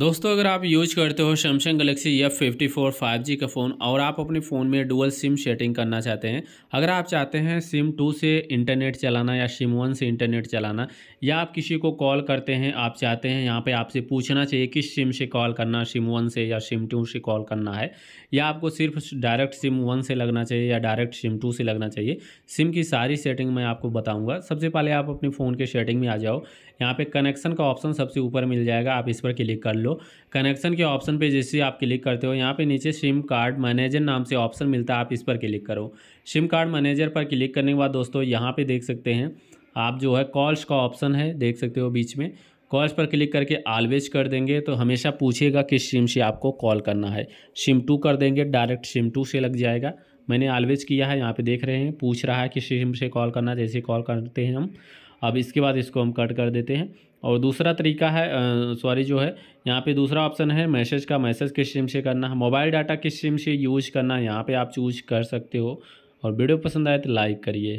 दोस्तों अगर आप यूज करते हो Samsung Galaxy F fifty four five G का फ़ोन और आप अपने फ़ोन में डुअल सिम सेटिंग करना चाहते हैं अगर आप चाहते हैं सिम टू से इंटरनेट चलाना या सिम वन से इंटरनेट चलाना या आप किसी को कॉल करते हैं आप चाहते हैं यहाँ पे आपसे पूछना चाहिए किस सिम से कॉल करना सिम वन से या सिम टू से कॉल करना है या आपको सिर्फ डायरेक्ट सिम वन से लगना चाहिए या डायरेक्ट सिम टू से लगना चाहिए सिम की सारी सेटिंग मैं आपको बताऊँगा सबसे पहले आप अपने फ़ोन के सेटिंग में आ जाओ यहाँ पर कनेक्शन का ऑप्शन सबसे ऊपर मिल जाएगा आप इस पर क्लिक कर लो लो कनेक्शन के ऑप्शन पे जैसे आप क्लिक करते हो यहाँ पे नीचे सिम कार्ड मैनेजर नाम से ऑप्शन मिलता है आप इस पर क्लिक करो सिम कार्ड मैनेजर पर क्लिक करने के बाद दोस्तों यहाँ पे देख सकते हैं आप जो है कॉल्स का ऑप्शन है देख सकते हो बीच में कॉल्स पर क्लिक करके ऑलवेज कर देंगे तो हमेशा पूछेगा किस सिम से आपको कॉल करना है सिम टू कर देंगे डायरेक्ट सिम टू से लग जाएगा मैंने ऑलवेज किया है यहाँ पे देख रहे हैं पूछ रहा है किस सिम से कॉल करना जैसे कॉल करते हैं हम अब इसके बाद इसको हम कट कर देते हैं और दूसरा तरीका है सॉरी जो है यहाँ पे दूसरा ऑप्शन है मैसेज का मैसेज किस सिम से करना है मोबाइल डाटा किस सिम से यूज करना है यहाँ पे आप चूज कर सकते हो और वीडियो पसंद आए तो लाइक करिए